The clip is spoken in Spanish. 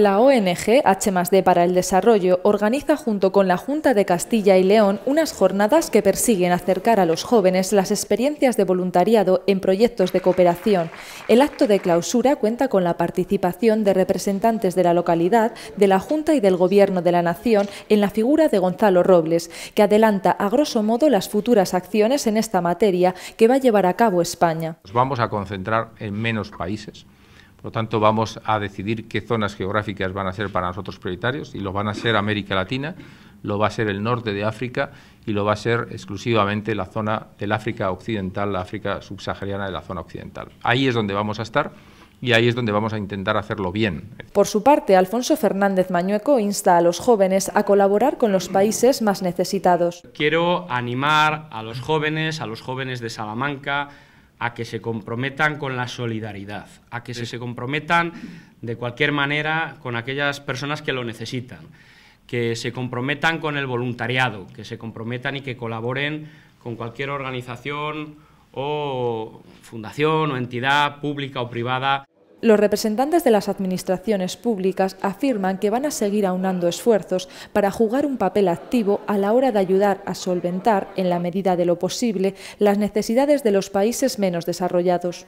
La ONG H+D para el Desarrollo organiza junto con la Junta de Castilla y León unas jornadas que persiguen acercar a los jóvenes las experiencias de voluntariado en proyectos de cooperación. El acto de clausura cuenta con la participación de representantes de la localidad, de la Junta y del Gobierno de la Nación en la figura de Gonzalo Robles, que adelanta a grosso modo las futuras acciones en esta materia que va a llevar a cabo España. Nos vamos a concentrar en menos países por lo tanto, vamos a decidir qué zonas geográficas van a ser para nosotros prioritarios y lo van a ser América Latina, lo va a ser el norte de África y lo va a ser exclusivamente la zona del África occidental, la África subsahariana de la zona occidental. Ahí es donde vamos a estar y ahí es donde vamos a intentar hacerlo bien. Por su parte, Alfonso Fernández Mañueco insta a los jóvenes a colaborar con los países más necesitados. Quiero animar a los jóvenes, a los jóvenes de Salamanca, a que se comprometan con la solidaridad, a que se comprometan de cualquier manera con aquellas personas que lo necesitan, que se comprometan con el voluntariado, que se comprometan y que colaboren con cualquier organización o fundación o entidad pública o privada los representantes de las administraciones públicas afirman que van a seguir aunando esfuerzos para jugar un papel activo a la hora de ayudar a solventar, en la medida de lo posible, las necesidades de los países menos desarrollados.